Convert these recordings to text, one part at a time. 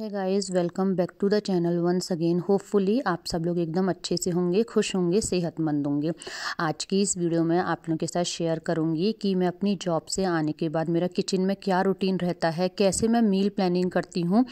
है guys welcome back to the channel once again hopefully आप सब लोग एकदम अच्छे से होंगे खुश होंगे सेहतमंद होंगे आज की इस वीडियो में आप लोगों के साथ शेयर करूंगी कि मैं अपनी जॉब से आने के बाद मेरा किचन में क्या रूटीन रहता है कैसे मैं मील प्लानिंग करती हूँ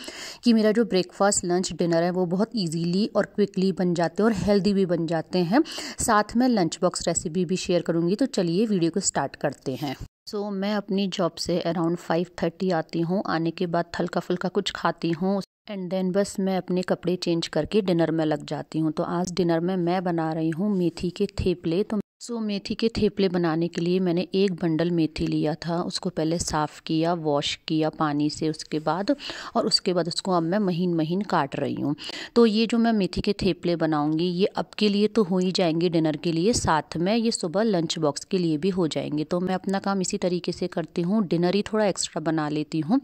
कि मेरा जो ब्रेकफास्ट लंच डिनर है वो बहुत ईजीली और क्विकली बन जाते हैं और हेल्दी भी बन जाते हैं साथ में लंच बॉक्स रेसिपी भी शेयर करूँगी तो चलिए वीडियो को स्टार्ट करते हैं सो so, मैं अपनी जॉब से अराउंड फाइव थर्टी आती हूँ आने के बाद हल्का फुल्का कुछ खाती हूँ एंड देन बस मैं अपने कपड़े चेंज करके डिनर में लग जाती हूँ तो आज डिनर में मैं बना रही हूँ मेथी के थेपले तो सो so, मेथी के थेपले बनाने के लिए मैंने एक बंडल मेथी लिया था उसको पहले साफ़ किया वॉश किया पानी से उसके बाद और उसके बाद उसको अब मैं महीन महीन काट रही हूँ तो ये जो मैं मेथी के थेपले बनाऊँगी ये अब के लिए तो हो ही जाएंगे डिनर के लिए साथ में ये सुबह लंच बॉक्स के लिए भी हो जाएंगे तो मैं अपना काम इसी तरीके से करती हूँ डिनर ही थोड़ा एक्स्ट्रा बना लेती हूँ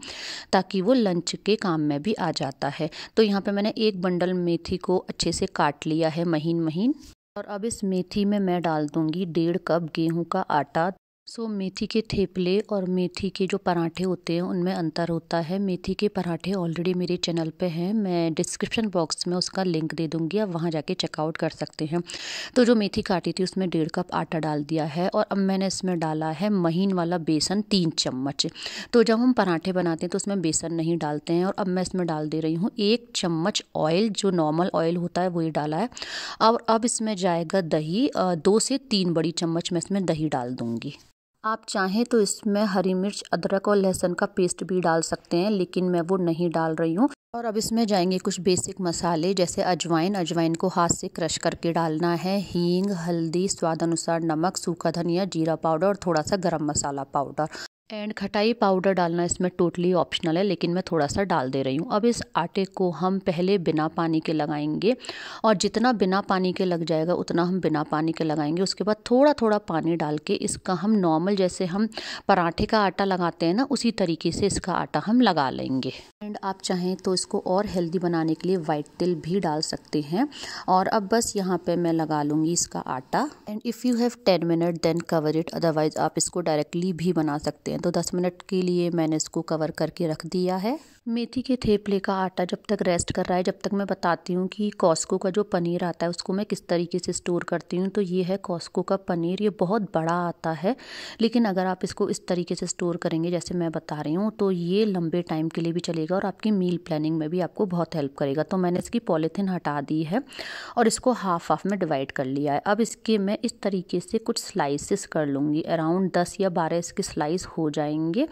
ताकि वो लंच के काम में भी आ जाता है तो यहाँ पर मैंने एक बंडल मेथी को अच्छे से काट लिया है महीन महीन और अब इस मेथी में मैं डाल दूंगी डेढ़ कप गेहूं का आटा सो मेथी के थेपले और मेथी के जो पराठे होते हैं उनमें अंतर होता है मेथी के पराठे ऑलरेडी मेरे चैनल पे हैं मैं डिस्क्रिप्शन बॉक्स में उसका लिंक दे दूँगी आप वहाँ जाके चेकआउट कर सकते हैं तो जो मेथी काटी थी उसमें डेढ़ कप आटा डाल दिया है और अब मैंने इसमें डाला है महीन वाला बेसन तीन चम्मच तो जब हम पराठे बनाते हैं तो उसमें बेसन नहीं डालते हैं और अब मैं इसमें डाल दे रही हूँ एक चम्मच ऑयल जो नॉर्मल ऑयल होता है वही डाला है और अब इसमें जाएगा दही दो से तीन बड़ी चम्मच मैं इसमें दही डाल दूँगी आप चाहें तो इसमें हरी मिर्च अदरक और लहसुन का पेस्ट भी डाल सकते हैं लेकिन मैं वो नहीं डाल रही हूँ और अब इसमें जाएंगे कुछ बेसिक मसाले जैसे अजवाइन अजवाइन को हाथ से क्रश करके डालना है हींग हल्दी स्वाद अनुसार नमक सूखा धनिया जीरा पाउडर और थोड़ा सा गरम मसाला पाउडर एंड खटाई पाउडर डालना इसमें टोटली ऑप्शनल है लेकिन मैं थोड़ा सा डाल दे रही हूँ अब इस आटे को हम पहले बिना पानी के लगाएंगे और जितना बिना पानी के लग जाएगा उतना हम बिना पानी के लगाएंगे उसके बाद थोड़ा थोड़ा पानी डाल के इसका हम नॉर्मल जैसे हम पराठे का आटा लगाते हैं ना उसी तरीके से इसका आटा हम लगा लेंगे एंड आप चाहें तो इसको और हेल्दी बनाने के लिए वाइट तिल भी डाल सकते हैं और अब बस यहाँ पर मैं लगा लूँगी इसका आटा and if you have ten minute then cover it otherwise आप इसको डायरेक्टली भी बना सकते हैं हैं तो 10 मिनट के लिए मैंने इसको कवर करके रख दिया है मेथी के थेपले का आटा जब तक रेस्ट कर रहा है जब तक मैं बताती हूँ कि कॉस्को का जो पनीर आता है उसको मैं किस तरीके से स्टोर करती हूँ तो ये है कॉस्को का पनीर ये बहुत बड़ा आता है लेकिन अगर आप इसको इस तरीके से स्टोर करेंगे जैसे मैं बता रही हूँ तो ये लंबे टाइम के लिए भी चलेगा और आपकी मील प्लानिंग में भी आपको बहुत हेल्प करेगा तो मैंने इसकी पॉलीथीन हटा दी है और इसको हाफ हाफ में डिवाइड कर लिया है अब इसके मैं इस तरीके से कुछ स्लाइसिस कर लूँगी अराउंड दस या बारह इसके स्लाइस हो हो जाएंगे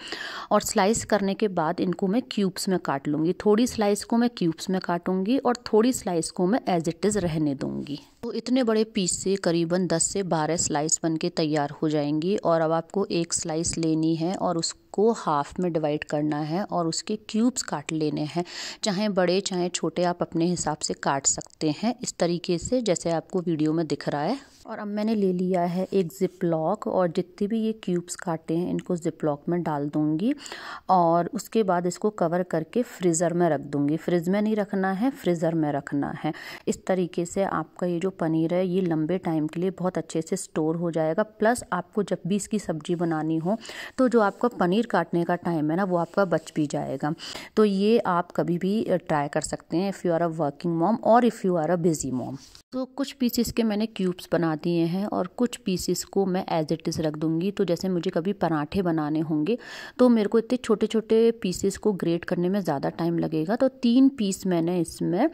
और स्लाइस करने के बाद इनको मैं क्यूब्स में काट लूँगी थोड़ी स्लाइस को मैं क्यूब्स में काटूँगी और थोड़ी स्लाइस को मैं एज इट इज़ रहने दूँगी तो इतने बड़े पीस से करीबन 10 से 12 स्लाइस बन के तैयार हो जाएंगी और अब आपको एक स्लाइस लेनी है और उस को हाफ़ में डिवाइड करना है और उसके क्यूब्स काट लेने हैं चाहे बड़े चाहे छोटे आप अपने हिसाब से काट सकते हैं इस तरीके से जैसे आपको वीडियो में दिख रहा है और अब मैंने ले लिया है एक ज़िप लॉक और जितने भी ये क्यूब्स काटे हैं इनको ज़िप लॉक में डाल दूंगी और उसके बाद इसको कवर करके फ्रीज़र में रख दूँगी फ्रिज में नहीं रखना है फ्रीज़र में रखना है इस तरीके से आपका ये जो पनीर है ये लंबे टाइम के लिए बहुत अच्छे से स्टोर हो जाएगा प्लस आपको जब भी इसकी सब्ज़ी बनानी हो तो जो आपका पनीर पनीर काटने का टाइम है ना वो आपका बच भी जाएगा तो ये आप कभी भी ट्राई कर सकते हैं if you are a working mom और if you are a busy mom तो कुछ पीसेस के मैंने क्यूब्स बना दिए हैं और कुछ पीसेस को मैं एज इट इज़ रख दूंगी तो जैसे मुझे कभी पराठे बनाने होंगे तो मेरे को इतने छोटे छोटे पीसेस को ग्रेट करने में ज़्यादा टाइम लगेगा तो तीन पीस मैंने इसमें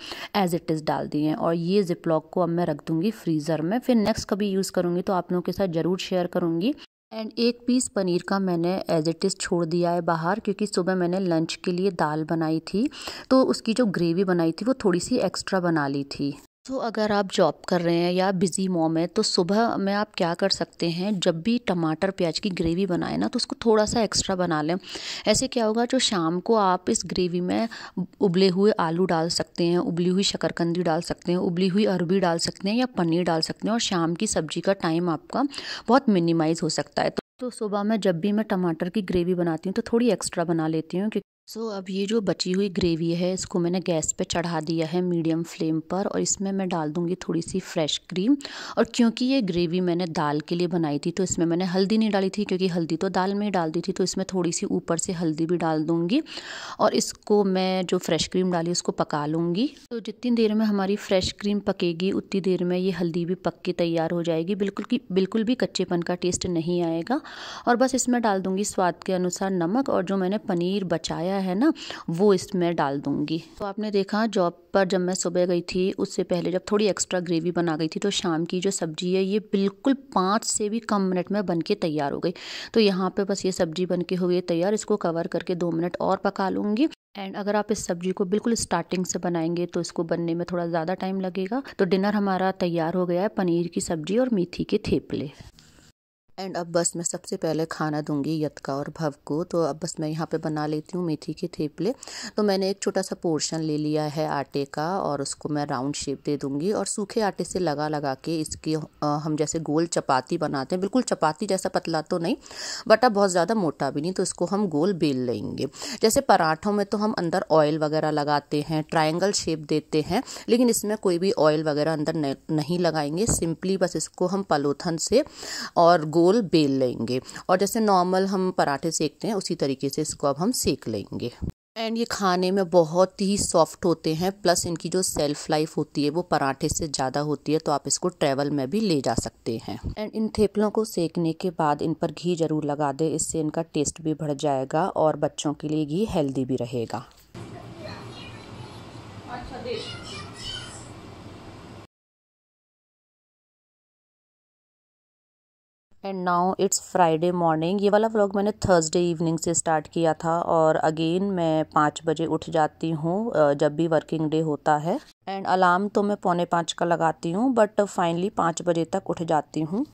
एज इट इज़ डाल दिए हैं और ये जिप्लॉक को अब मैं रख दूँगी फ्रीज़र में फिर नेक्स्ट कभी यूज़ करूँगी तो आप लोगों के साथ ज़रूर शेयर करूँगी एंड एक पीस पनीर का मैंने एज इट इज़ छोड़ दिया है बाहर क्योंकि सुबह मैंने लंच के लिए दाल बनाई थी तो उसकी जो ग्रेवी बनाई थी वो थोड़ी सी एक्स्ट्रा बना ली थी तो अगर आप जॉब कर रहे हैं या बिज़ी मॉम है तो सुबह में आप क्या कर सकते हैं जब भी टमाटर प्याज की ग्रेवी बनाए ना तो उसको थोड़ा सा एक्स्ट्रा बना लें ऐसे क्या होगा जो शाम को आप इस ग्रेवी में उबले हुए आलू डाल सकते हैं उबली हुई शकरकंदी डाल सकते हैं उबली हुई अरबी डाल सकते हैं या पनीर डाल सकते हैं और शाम की सब्जी का टाइम आपका बहुत मिनिमाइज़ हो सकता है तो, सुबह में जब भी मैं टमाटर की ग्रेवी बनाती हूँ तो थोड़ी एक्स्ट्रा बना लेती हूँ सो so, अब ये जो बची हुई ग्रेवी है इसको मैंने गैस पे चढ़ा दिया है मीडियम फ्लेम पर और इसमें मैं डाल दूँगी थोड़ी सी फ्रेश क्रीम और क्योंकि ये ग्रेवी मैंने दाल के लिए बनाई थी तो इसमें मैंने हल्दी नहीं डाली थी क्योंकि हल्दी तो दाल में ही डाल दी थी तो इसमें थोड़ी सी ऊपर से हल्दी भी डाल दूँगी और इसको मैं जो फ्रेश क्रीम डाली उसको पका लूँगी तो जितनी देर में हमारी फ्रेश क्रीम पकेगी उतनी देर में ये हल्दी भी पक के तैयार हो जाएगी बिल्कुल की बिल्कुल भी कच्चेपन का टेस्ट नहीं आएगा और बस इसमें डाल दूँगी स्वाद के अनुसार नमक और जो मैंने पनीर बचाया वगैरह है ना वो इसमें डाल दूँगी तो आपने देखा जॉब पर जब मैं सुबह गई थी उससे पहले जब थोड़ी एक्स्ट्रा ग्रेवी बना गई थी तो शाम की जो सब्ज़ी है ये बिल्कुल पाँच से भी कम मिनट में बन के तैयार हो गई तो यहाँ पे बस ये सब्ज़ी बन के हो गई तैयार इसको कवर करके दो मिनट और पका लूँगी एंड अगर आप इस सब्जी को बिल्कुल स्टार्टिंग से बनाएंगे तो इसको बनने में थोड़ा ज़्यादा टाइम लगेगा तो डिनर हमारा तैयार हो गया है पनीर की सब्जी और मेथी के थेपले एंड अब बस मैं सबसे पहले खाना दूंगी यत्का और भव को तो अब बस मैं यहाँ पे बना लेती हूँ मेथी के थेपले तो मैंने एक छोटा सा पोर्शन ले लिया है आटे का और उसको मैं राउंड शेप दे दूँगी और सूखे आटे से लगा लगा के इसकी हम जैसे गोल चपाती बनाते हैं बिल्कुल चपाती जैसा पतला तो नहीं बट अब बहुत ज़्यादा मोटा भी नहीं तो इसको हम गोल बेल लेंगे जैसे पराठों में तो हम अंदर ऑयल वगैरह लगाते हैं ट्राइंगल शेप देते हैं लेकिन इसमें कोई भी ऑयल वगैरह अंदर नहीं लगाएंगे सिंपली बस इसको हम पलोथन से और गोल गोल बेल लेंगे और जैसे नॉर्मल हम पराठे सेकते हैं उसी तरीके से इसको अब हम सेक लेंगे एंड ये खाने में बहुत ही सॉफ्ट होते हैं प्लस इनकी जो सेल्फ लाइफ होती है वो पराठे से ज़्यादा होती है तो आप इसको ट्रैवल में भी ले जा सकते हैं एंड इन थेपलों को सेकने के बाद इन पर घी ज़रूर लगा दें इससे इनका टेस्ट भी बढ़ जाएगा और बच्चों के लिए घी हेल्दी भी रहेगा अच्छा and now it's Friday morning ये वाला व्लॉग मैंने थर्सडे इवनिंग से स्टार्ट किया था और अगेन मैं पाँच बजे उठ जाती हूँ जब भी वर्किंग डे होता है एंड अलार्म तो मैं पौने पाँच का लगाती हूँ बट फाइनली पाँच बजे तक उठ जाती हूँ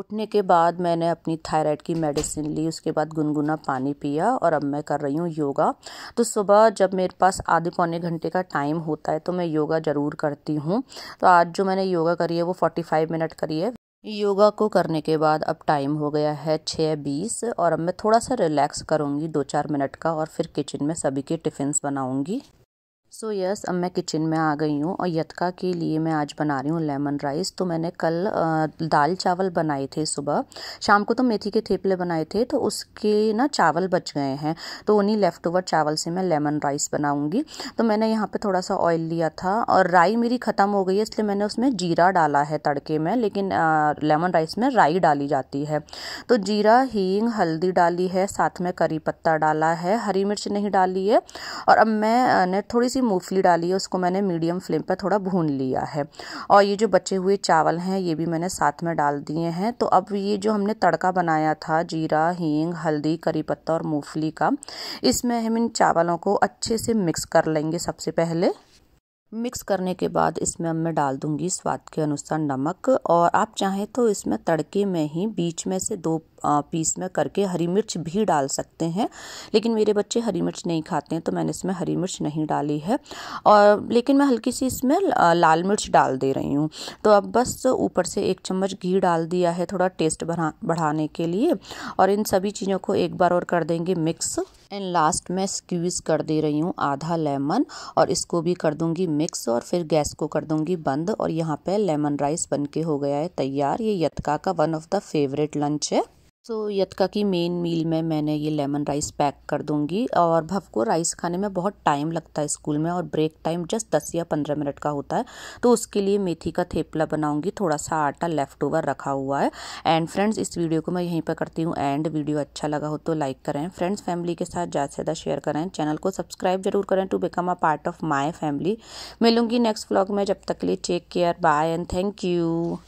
उठने के बाद मैंने अपनी थायराइड की मेडिसिन ली उसके बाद गुनगुना पानी पिया और अब मैं कर रही हूँ योगा तो सुबह जब मेरे पास आधे पौने घंटे का टाइम होता है तो मैं योगा ज़रूर करती हूँ तो आज जो मैंने योगा करी है वो 45 मिनट करी है योगा को करने के बाद अब टाइम हो गया है छः बीस और अब मैं थोड़ा सा रिलैक्स करूँगी दो चार मिनट का और फिर किचन में सभी के टिफ़िन्स बनाऊँगी सो so यस yes, अब मैं किचन में आ गई हूँ और यतका के लिए मैं आज बना रही हूँ लेमन राइस तो मैंने कल दाल चावल बनाए थे सुबह शाम को तो मेथी के थेपले बनाए थे तो उसके ना चावल बच गए हैं तो उन्हीं लेफ़्ट ओवर चावल से मैं लेमन राइस बनाऊँगी तो मैंने यहाँ पे थोड़ा सा ऑयल लिया था और राई मेरी ख़त्म हो गई है इसलिए मैंने उसमें जीरा डाला है तड़के में लेकिन आ, लेमन राइस में राई डाली जाती है तो जीरा हींग हल्दी डाली है साथ में करी पत्ता डाला है हरी मिर्च नहीं डाली है और अब मैंने थोड़ी सी मूंगफली डाली है उसको मैंने मीडियम फ्लेम पर थोड़ा भून लिया है और ये जो बचे हुए चावल हैं ये भी मैंने साथ में डाल दिए हैं तो अब ये जो हमने तड़का बनाया था जीरा हींग हल्दी करी पत्ता और मूंगफली का इसमें हम इन चावलों को अच्छे से मिक्स कर लेंगे सबसे पहले मिक्स करने के बाद इसमें अब मैं डाल दूंगी स्वाद के अनुसार नमक और आप चाहें तो इसमें तड़के में ही बीच में से दो पीस में करके हरी मिर्च भी डाल सकते हैं लेकिन मेरे बच्चे हरी मिर्च नहीं खाते हैं तो मैंने इसमें हरी मिर्च नहीं डाली है और लेकिन मैं हल्की सी इसमें लाल मिर्च डाल दे रही हूँ तो अब बस ऊपर से एक चम्मच घी डाल दिया है थोड़ा टेस्ट बढ़ा बढ़ाने के लिए और इन सभी चीज़ों को एक बार और कर देंगे मिक्स एंड लास्ट में स्क्वीज़ कर दे रही हूँ आधा लेमन और इसको भी कर दूंगी मिक्स और फिर गैस को कर दूंगी बंद और यहाँ पे लेमन राइस बनके हो गया है तैयार ये यतका का one of the favourite lunch है सो तो so, यतका की मेन मील में मैंने ये लेमन राइस पैक कर दूंगी और भव को राइस खाने में बहुत टाइम लगता है स्कूल में और ब्रेक टाइम जस्ट दस या पंद्रह मिनट का होता है तो उसके लिए मेथी का थेपला बनाऊंगी थोड़ा सा आटा लेफ्ट ओवर रखा हुआ है एंड फ्रेंड्स इस वीडियो को मैं यहीं पर करती हूँ एंड वीडियो अच्छा लगा हो तो लाइक करें फ्रेंड्स फैमिली के साथ ज़्यादा से ज़्यादा शेयर करें चैनल को सब्सक्राइब जरूर करें to become a part of my family मिलूंगी नेक्स्ट ब्लॉग में जब तक के लिए take care bye and thank you